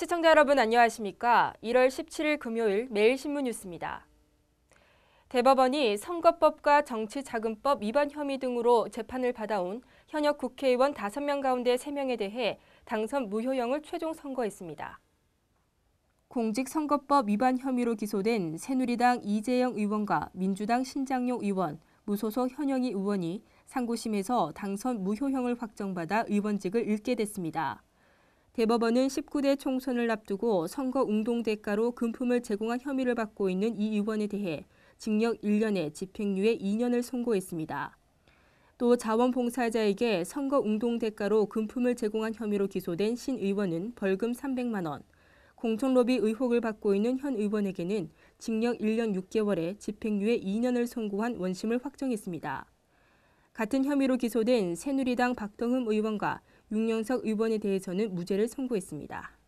시청자 여러분 안녕하십니까? 1월 17일 금요일 매일신문 뉴스입니다. 대법원이 선거법과 정치자금법 위반 혐의 등으로 재판을 받아온 현역 국회의원 5명 가운데 3명에 대해 당선 무효형을 최종 선고했습니다. 공직선거법 위반 혐의로 기소된 새누리당 이재영 의원과 민주당 신장용 의원, 무소속 현영희 의원이 상고심에서 당선 무효형을 확정받아 의원직을 잃게 됐습니다. 대법원은 19대 총선을 앞두고 선거 운동 대가로 금품을 제공한 혐의를 받고 있는 이 의원에 대해 징역 1년에 집행유예 2년을 선고했습니다. 또 자원봉사자에게 선거 운동 대가로 금품을 제공한 혐의로 기소된 신 의원은 벌금 300만 원, 공천로비 의혹을 받고 있는 현 의원에게는 징역 1년 6개월에 집행유예 2년을 선고한 원심을 확정했습니다. 같은 혐의로 기소된 새누리당 박동흠 의원과 6년석 의원에 대해서는 무죄를 선고했습니다.